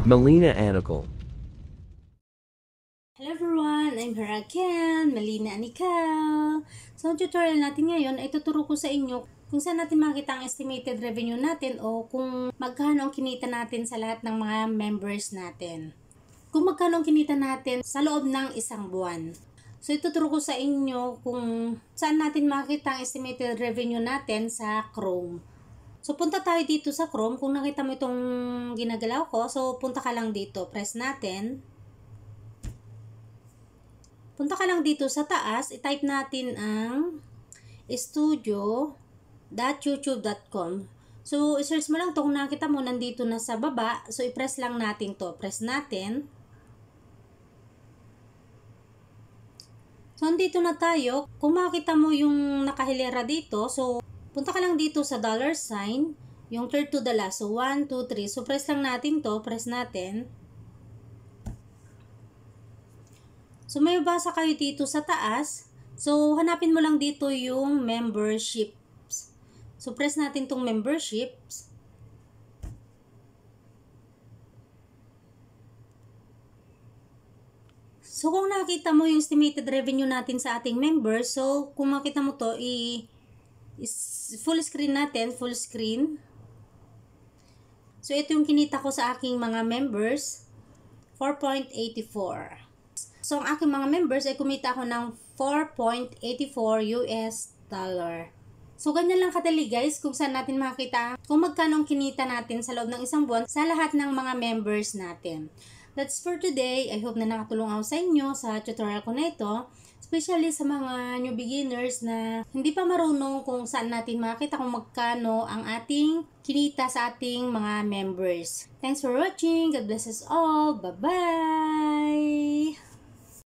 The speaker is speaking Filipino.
Melina Anical. Hello everyone! I'm here Melina Anical. So, tutorial natin ngayon ay tuturo ko sa inyo kung saan natin makita ang estimated revenue natin o kung magkano ang kinita natin sa lahat ng mga members natin. Kung magkano ang kinita natin sa loob ng isang buwan. So, ituturo ko sa inyo kung saan natin makita ang estimated revenue natin sa Chrome. So, punta tayo dito sa Chrome. Kung nakita mo itong ginagalaw ko, so punta ka lang dito. Press natin. Punta ka lang dito sa taas. I-type natin ang studio.youtube.com. So, i-search mo lang to. Kung nakita mo, nandito na sa baba. So, i-press lang natin to. Press natin. So, andito na tayo. Kung makita mo yung nakahilera dito, so, punta ka lang dito sa dollar sign, yung third to the last. So, 1, 2, 3. So, press lang natin to. Press natin. So, may basa kayo dito sa taas. So, hanapin mo lang dito yung memberships. So, press natin tong memberships. So, kung nakita mo yung estimated revenue natin sa ating members, so, kung makita mo to, i- is full screen natin, full screen. So, ito yung kinita ko sa aking mga members, 4.84. So, ang aking mga members ay kumita ako ng 4.84 US dollar. So, ganyan lang kadali guys kung saan natin makita kung magkano ang kinita natin sa loob ng isang buwan sa lahat ng mga members natin. That's for today. I hope na nakatulong ako sa inyo sa tutorial ko na ito. Especially sa mga new beginners na hindi pa marunong kung saan natin makita kung magkano ang ating kinita sa ating mga members. Thanks for watching. God bless us all. Bye-bye!